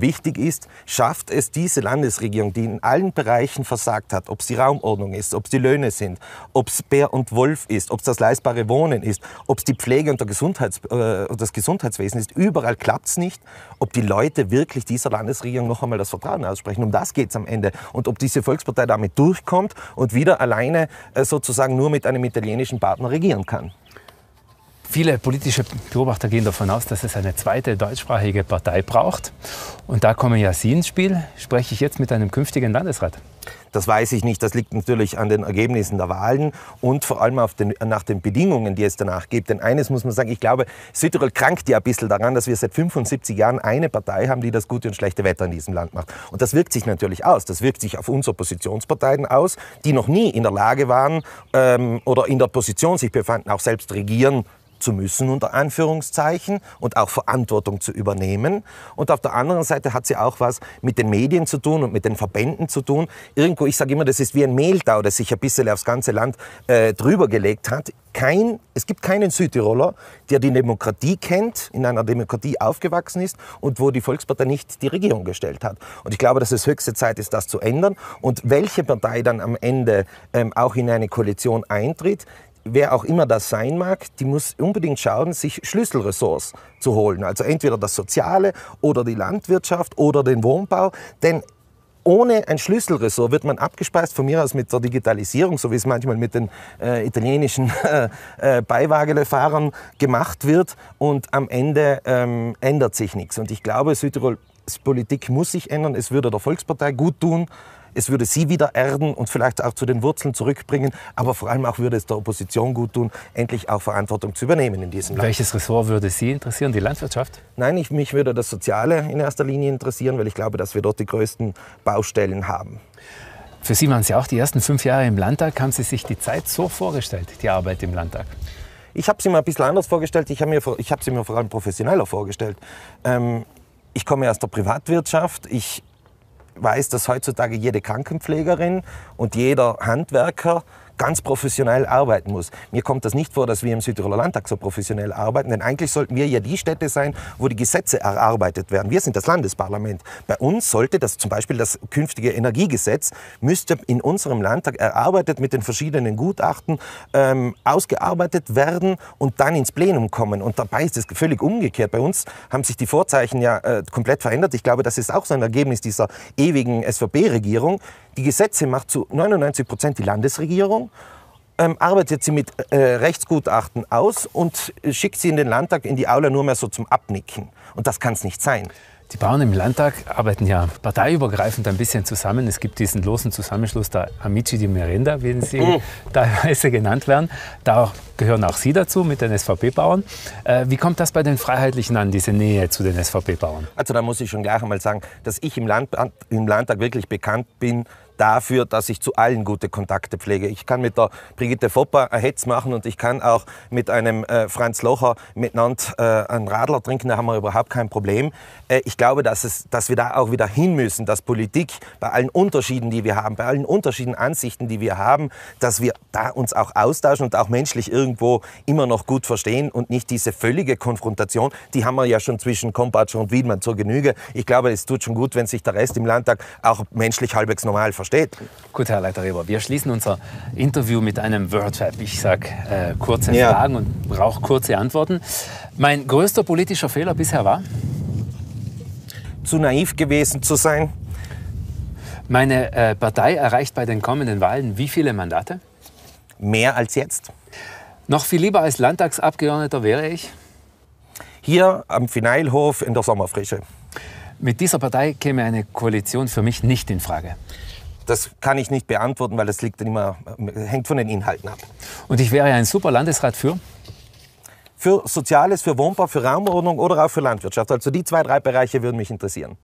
wichtig ist, schafft es diese Landesregierung, die in allen Bereichen versagt hat, ob es die Raumordnung ist, ob es die Löhne sind, ob es Bär und Wolf ist, ob es das leistbare Wohnen ist, ob es die Pflege und Gesundheits, äh, das Gesundheitswesen ist, überall klappt es nicht, ob die Leute wirklich dieser Landesregierung noch einmal das Vertrauen aussprechen. Um das geht es am Ende. Und ob diese Volkspartei damit durchkommt und wieder alleine äh, sozusagen nur mit einem italienischen Partner regieren kann. Viele politische Beobachter gehen davon aus, dass es eine zweite deutschsprachige Partei braucht. Und da kommen ja Sie ins Spiel. Spreche ich jetzt mit einem künftigen Landesrat? Das weiß ich nicht. Das liegt natürlich an den Ergebnissen der Wahlen und vor allem den, nach den Bedingungen, die es danach gibt. Denn eines muss man sagen, ich glaube, Südtirol krankt ja ein bisschen daran, dass wir seit 75 Jahren eine Partei haben, die das gute und schlechte Wetter in diesem Land macht. Und das wirkt sich natürlich aus. Das wirkt sich auf uns Oppositionsparteien aus, die noch nie in der Lage waren ähm, oder in der Position sich befanden, auch selbst regieren zu müssen, unter Anführungszeichen, und auch Verantwortung zu übernehmen. Und auf der anderen Seite hat sie auch was mit den Medien zu tun und mit den Verbänden zu tun. Irgendwo, ich sage immer, das ist wie ein Mehltau, das sich ein bisschen aufs ganze Land äh, drüber gelegt hat. Kein, es gibt keinen Südtiroler, der die Demokratie kennt, in einer Demokratie aufgewachsen ist und wo die Volkspartei nicht die Regierung gestellt hat. Und ich glaube, dass es höchste Zeit ist, das zu ändern. Und welche Partei dann am Ende ähm, auch in eine Koalition eintritt, wer auch immer das sein mag, die muss unbedingt schauen, sich Schlüsselressorts zu holen. Also entweder das Soziale oder die Landwirtschaft oder den Wohnbau. Denn ohne ein Schlüsselressort wird man abgespeist, von mir aus mit der Digitalisierung, so wie es manchmal mit den äh, italienischen äh, äh gemacht wird. Und am Ende ähm, ändert sich nichts. Und ich glaube, Südtirols Politik muss sich ändern. Es würde der Volkspartei gut tun, es würde sie wieder erden und vielleicht auch zu den Wurzeln zurückbringen. Aber vor allem auch würde es der Opposition gut tun, endlich auch Verantwortung zu übernehmen in diesem Land. Welches Ressort würde Sie interessieren? Die Landwirtschaft? Nein, ich, mich würde das Soziale in erster Linie interessieren, weil ich glaube, dass wir dort die größten Baustellen haben. Für Sie waren es ja auch die ersten fünf Jahre im Landtag. Haben Sie sich die Zeit so vorgestellt, die Arbeit im Landtag? Ich habe sie mir ein bisschen anders vorgestellt. Ich habe hab sie mir vor allem professioneller vorgestellt. Ähm, ich komme aus der Privatwirtschaft. Ich weiß, dass heutzutage jede Krankenpflegerin und jeder Handwerker ganz professionell arbeiten muss. Mir kommt das nicht vor, dass wir im Südtiroler Landtag so professionell arbeiten, denn eigentlich sollten wir ja die Städte sein, wo die Gesetze erarbeitet werden. Wir sind das Landesparlament. Bei uns sollte das zum Beispiel das künftige Energiegesetz müsste in unserem Landtag erarbeitet mit den verschiedenen Gutachten ähm, ausgearbeitet werden und dann ins Plenum kommen. Und dabei ist es völlig umgekehrt. Bei uns haben sich die Vorzeichen ja äh, komplett verändert. Ich glaube, das ist auch so ein Ergebnis dieser ewigen SVP-Regierung. Die Gesetze macht zu 99 Prozent die Landesregierung ähm, arbeitet sie mit äh, Rechtsgutachten aus und schickt sie in den Landtag in die Aula nur mehr so zum Abnicken. Und das kann es nicht sein. Die Bauern im Landtag arbeiten ja parteiübergreifend ein bisschen zusammen. Es gibt diesen losen Zusammenschluss der Amici di Merenda, wie sie oh. teilweise genannt werden. Da gehören auch Sie dazu mit den SVP-Bauern. Äh, wie kommt das bei den Freiheitlichen an, diese Nähe zu den SVP-Bauern? Also da muss ich schon gleich einmal sagen, dass ich im, Land, im Landtag wirklich bekannt bin dafür, dass ich zu allen gute Kontakte pflege. Ich kann mit der Brigitte Fopper ein Hetz machen und ich kann auch mit einem äh, Franz Locher miteinander äh, einen Radler trinken, da haben wir überhaupt kein Problem. Äh, ich glaube, dass, es, dass wir da auch wieder hin müssen, dass Politik bei allen Unterschieden, die wir haben, bei allen Unterschieden Ansichten, die wir haben, dass wir da uns auch austauschen und auch menschlich irgendwo immer noch gut verstehen und nicht diese völlige Konfrontation, die haben wir ja schon zwischen Kompatscher und Wiedmann zur Genüge. Ich glaube, es tut schon gut, wenn sich der Rest im Landtag auch menschlich halbwegs normal versteht versteht. Gut, Herr Leiter Reber, wir schließen unser Interview mit einem Wordtrap. Ich sage äh, kurze ja. Fragen und brauche kurze Antworten. Mein größter politischer Fehler bisher war? Zu naiv gewesen zu sein. Meine äh, Partei erreicht bei den kommenden Wahlen wie viele Mandate? Mehr als jetzt. Noch viel lieber als Landtagsabgeordneter wäre ich? Hier am Finalhof in der Sommerfrische. Mit dieser Partei käme eine Koalition für mich nicht in Frage. Das kann ich nicht beantworten, weil das liegt immer, hängt von den Inhalten ab. Und ich wäre ein super Landesrat für? Für Soziales, für Wohnbau, für Raumordnung oder auch für Landwirtschaft. Also die zwei, drei Bereiche würden mich interessieren.